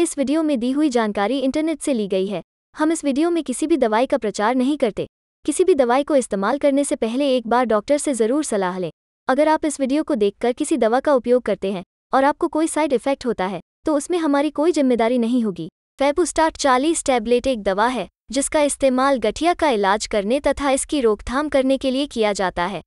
इस वीडियो में दी हुई जानकारी इंटरनेट से ली गई है हम इस वीडियो में किसी भी दवाई का प्रचार नहीं करते किसी भी दवाई को इस्तेमाल करने से पहले एक बार डॉक्टर से ज़रूर सलाह लें अगर आप इस वीडियो को देखकर किसी दवा का उपयोग करते हैं और आपको कोई साइड इफेक्ट होता है तो उसमें हमारी कोई जिम्मेदारी नहीं होगी फेबुस्टाट चालीस टैबलेट एक दवा है जिसका इस्तेमाल गठिया का इलाज करने तथा इसकी रोकथाम करने के लिए किया जाता है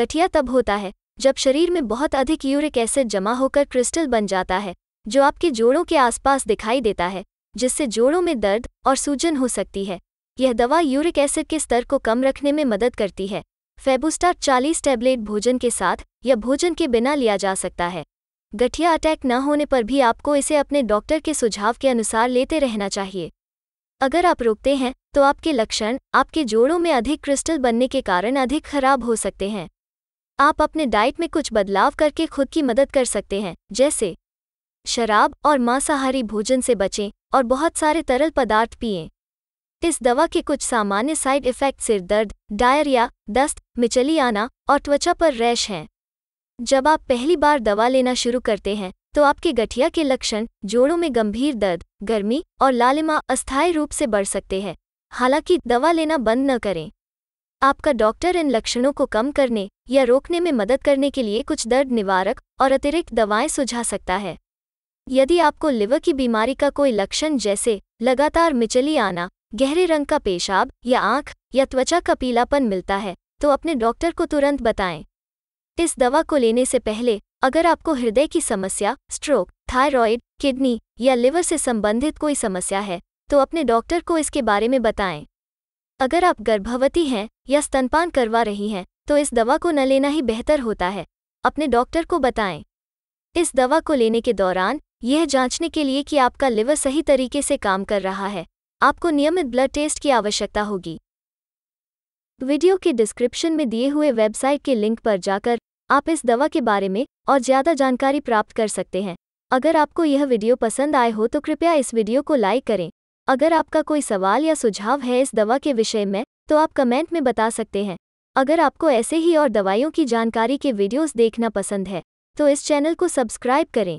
गठिया तब होता है जब शरीर में बहुत अधिक यूरिक एसिड जमा होकर क्रिस्टल बन जाता है जो आपके जोड़ों के आसपास दिखाई देता है जिससे जोड़ों में दर्द और सूजन हो सकती है यह दवा यूरिक एसिड के स्तर को कम रखने में मदद करती है फेबुस्टा 40 टैबलेट भोजन के साथ या भोजन के बिना लिया जा सकता है गठिया अटैक न होने पर भी आपको इसे अपने डॉक्टर के सुझाव के अनुसार लेते रहना चाहिए अगर आप रोकते हैं तो आपके लक्षण आपके जोड़ों में अधिक क्रिस्टल बनने के कारण अधिक खराब हो सकते हैं आप अपने डाइट में कुछ बदलाव करके खुद की मदद कर सकते हैं जैसे शराब और मांसाहारी भोजन से बचें और बहुत सारे तरल पदार्थ पिएं इस दवा के कुछ सामान्य साइड इफ़ेक्ट सिर दर्द डायरिया दस्त मिचली आना और त्वचा पर रैश हैं जब आप पहली बार दवा लेना शुरू करते हैं तो आपके गठिया के लक्षण जोड़ों में गंभीर दर्द गर्मी और लालिमा अस्थायी रूप से बढ़ सकते हैं हालांकि दवा लेना बंद न करें आपका डॉक्टर इन लक्षणों को कम करने या रोकने में मदद करने के लिए कुछ दर्द निवारक और अतिरिक्त दवाएं सुझा सकता है यदि आपको लिवर की बीमारी का कोई लक्षण जैसे लगातार मिचली आना गहरे रंग का पेशाब या आंख या त्वचा का पीलापन मिलता है तो अपने डॉक्टर को तुरंत बताएं इस दवा को लेने से पहले अगर आपको हृदय की समस्या स्ट्रोक थायरॉयड किडनी या लिवर से संबंधित कोई समस्या है तो अपने डॉक्टर को इसके बारे में बताएं अगर आप गर्भवती हैं या स्तनपान करवा रही हैं तो इस दवा को न लेना ही बेहतर होता है अपने डॉक्टर को बताएं इस दवा को लेने के दौरान यह जांचने के लिए कि आपका लिवर सही तरीके से काम कर रहा है आपको नियमित ब्लड टेस्ट की आवश्यकता होगी वीडियो के डिस्क्रिप्शन में दिए हुए वेबसाइट के लिंक पर जाकर आप इस दवा के बारे में और ज़्यादा जानकारी प्राप्त कर सकते हैं अगर आपको यह वीडियो पसंद आए हो तो कृपया इस वीडियो को लाइक करें अगर आपका कोई सवाल या सुझाव है इस दवा के विषय में तो आप कमेंट में बता सकते हैं अगर आपको ऐसे ही और दवाइयों की जानकारी के वीडियोस देखना पसंद है तो इस चैनल को सब्सक्राइब करें